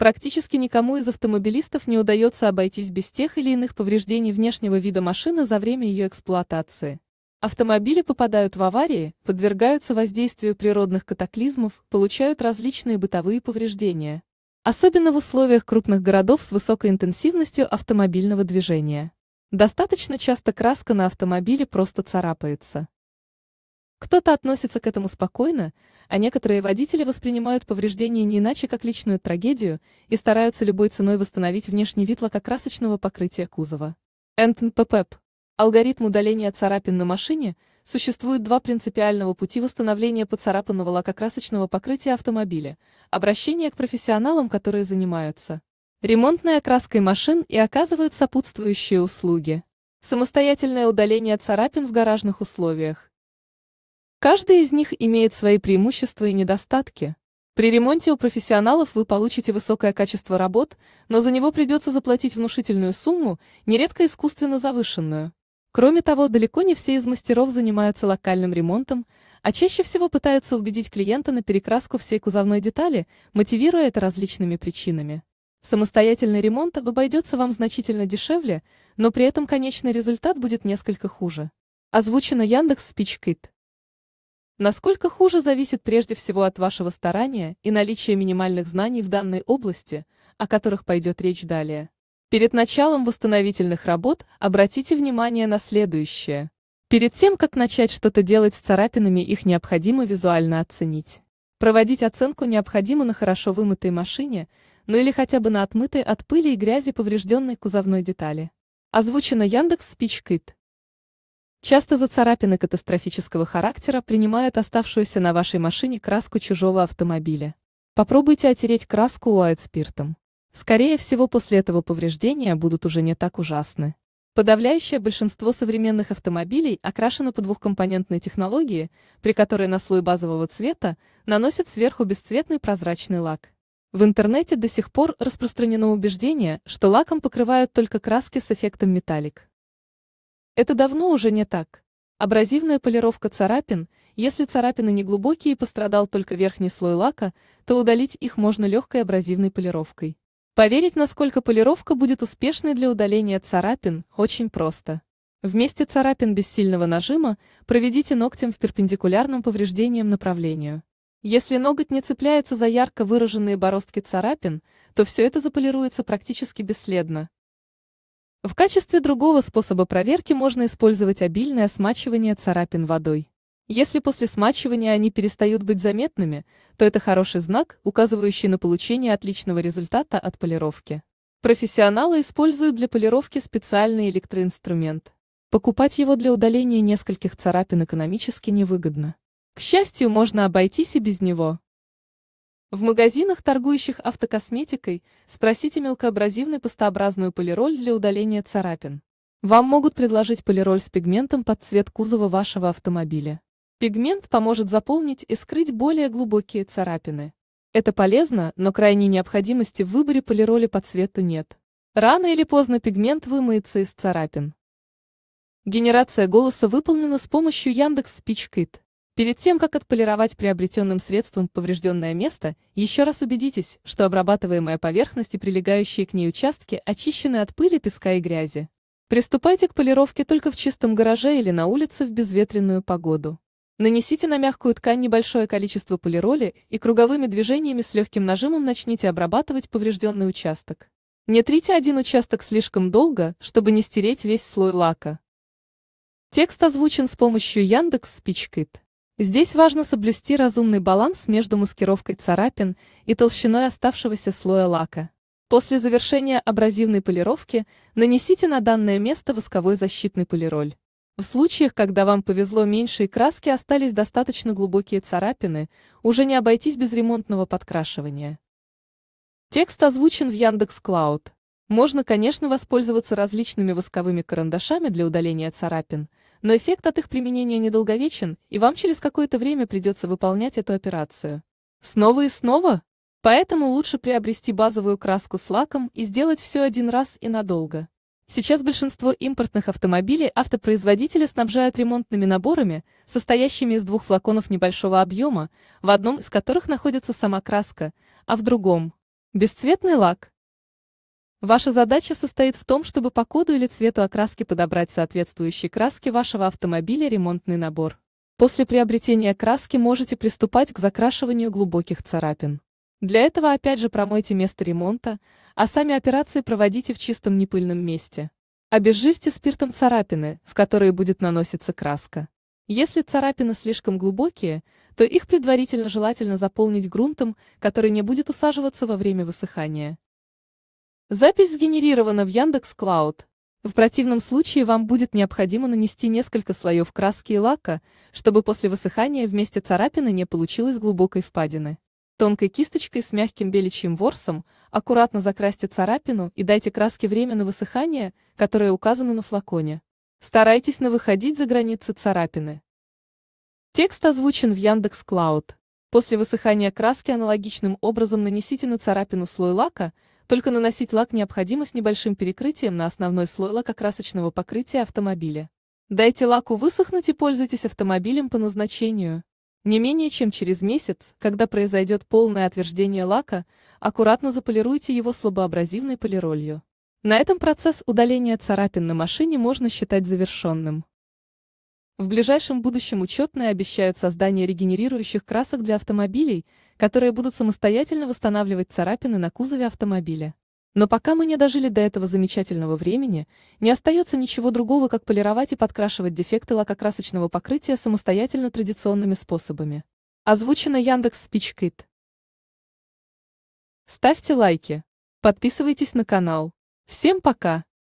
Практически никому из автомобилистов не удается обойтись без тех или иных повреждений внешнего вида машины за время ее эксплуатации. Автомобили попадают в аварии, подвергаются воздействию природных катаклизмов, получают различные бытовые повреждения. Особенно в условиях крупных городов с высокой интенсивностью автомобильного движения. Достаточно часто краска на автомобиле просто царапается. Кто-то относится к этому спокойно, а некоторые водители воспринимают повреждение не иначе, как личную трагедию и стараются любой ценой восстановить внешний вид лакокрасочного покрытия кузова. НТПП. Алгоритм удаления царапин на машине существует два принципиального пути восстановления поцарапанного лакокрасочного покрытия автомобиля – обращение к профессионалам, которые занимаются ремонтной окраской машин и оказывают сопутствующие услуги. Самостоятельное удаление царапин в гаражных условиях. Каждая из них имеет свои преимущества и недостатки. При ремонте у профессионалов вы получите высокое качество работ, но за него придется заплатить внушительную сумму, нередко искусственно завышенную. Кроме того, далеко не все из мастеров занимаются локальным ремонтом, а чаще всего пытаются убедить клиента на перекраску всей кузовной детали, мотивируя это различными причинами. Самостоятельный ремонт обойдется вам значительно дешевле, но при этом конечный результат будет несколько хуже. Озвучено Яндекс Спичкит. Насколько хуже зависит прежде всего от вашего старания и наличия минимальных знаний в данной области, о которых пойдет речь далее. Перед началом восстановительных работ обратите внимание на следующее. Перед тем, как начать что-то делать с царапинами, их необходимо визуально оценить. Проводить оценку необходимо на хорошо вымытой машине, ну или хотя бы на отмытой от пыли и грязи поврежденной кузовной детали. Озвучено Яндекс Спичкит. Часто за царапины катастрофического характера принимают оставшуюся на вашей машине краску чужого автомобиля. Попробуйте отереть краску Уайт спиртом. Скорее всего, после этого повреждения будут уже не так ужасны. Подавляющее большинство современных автомобилей окрашено по двухкомпонентной технологии, при которой на слой базового цвета наносят сверху бесцветный прозрачный лак. В интернете до сих пор распространено убеждение, что лаком покрывают только краски с эффектом металлик. Это давно уже не так. Абразивная полировка царапин, если царапины не глубокие и пострадал только верхний слой лака, то удалить их можно легкой абразивной полировкой. Поверить, насколько полировка будет успешной для удаления царапин, очень просто. Вместе царапин без сильного нажима проведите ногтем в перпендикулярном повреждениям направлению. Если ноготь не цепляется за ярко выраженные бороздки царапин, то все это заполируется практически бесследно. В качестве другого способа проверки можно использовать обильное смачивание царапин водой. Если после смачивания они перестают быть заметными, то это хороший знак, указывающий на получение отличного результата от полировки. Профессионалы используют для полировки специальный электроинструмент. Покупать его для удаления нескольких царапин экономически невыгодно. К счастью, можно обойтись и без него. В магазинах, торгующих автокосметикой, спросите мелкоабразивный пастообразную полироль для удаления царапин. Вам могут предложить полироль с пигментом под цвет кузова вашего автомобиля. Пигмент поможет заполнить и скрыть более глубокие царапины. Это полезно, но крайней необходимости в выборе полироли по цвету нет. Рано или поздно пигмент вымоется из царапин. Генерация голоса выполнена с помощью Яндекс Спичкит. Перед тем, как отполировать приобретенным средством поврежденное место, еще раз убедитесь, что обрабатываемая поверхность и прилегающие к ней участки очищены от пыли, песка и грязи. Приступайте к полировке только в чистом гараже или на улице в безветренную погоду. Нанесите на мягкую ткань небольшое количество полироли и круговыми движениями с легким нажимом начните обрабатывать поврежденный участок. Не трите один участок слишком долго, чтобы не стереть весь слой лака. Текст озвучен с помощью Яндекс Здесь важно соблюсти разумный баланс между маскировкой царапин и толщиной оставшегося слоя лака. После завершения абразивной полировки нанесите на данное место восковой защитный полироль. В случаях, когда вам повезло меньше и краски остались достаточно глубокие царапины, уже не обойтись без ремонтного подкрашивания. Текст озвучен в Яндекс Клауд. Можно, конечно, воспользоваться различными восковыми карандашами для удаления царапин – но эффект от их применения недолговечен, и вам через какое-то время придется выполнять эту операцию. Снова и снова? Поэтому лучше приобрести базовую краску с лаком и сделать все один раз и надолго. Сейчас большинство импортных автомобилей автопроизводители снабжают ремонтными наборами, состоящими из двух флаконов небольшого объема, в одном из которых находится сама краска, а в другом – бесцветный лак. Ваша задача состоит в том, чтобы по коду или цвету окраски подобрать соответствующие краски вашего автомобиля ремонтный набор. После приобретения краски можете приступать к закрашиванию глубоких царапин. Для этого опять же промойте место ремонта, а сами операции проводите в чистом непыльном месте. Обезжирьте спиртом царапины, в которые будет наноситься краска. Если царапины слишком глубокие, то их предварительно желательно заполнить грунтом, который не будет усаживаться во время высыхания. Запись сгенерирована в Яндекс Клауд. В противном случае вам будет необходимо нанести несколько слоев краски и лака, чтобы после высыхания вместе царапины не получилось глубокой впадины. Тонкой кисточкой с мягким беличьим ворсом аккуратно закрасьте царапину и дайте краске время на высыхание, которое указано на флаконе. Старайтесь не выходить за границы царапины. Текст озвучен в Яндекс.Клауд. После высыхания краски аналогичным образом нанесите на царапину слой лака – только наносить лак необходимо с небольшим перекрытием на основной слой лакокрасочного покрытия автомобиля. Дайте лаку высохнуть и пользуйтесь автомобилем по назначению. Не менее чем через месяц, когда произойдет полное отверждение лака, аккуратно заполируйте его слабоабразивной полиролью. На этом процесс удаления царапин на машине можно считать завершенным. В ближайшем будущем ученые обещают создание регенерирующих красок для автомобилей, которые будут самостоятельно восстанавливать царапины на кузове автомобиля. Но пока мы не дожили до этого замечательного времени, не остается ничего другого, как полировать и подкрашивать дефекты лакокрасочного покрытия самостоятельно традиционными способами. Озвучено Яндекс Спичкит. Ставьте лайки. Подписывайтесь на канал. Всем пока!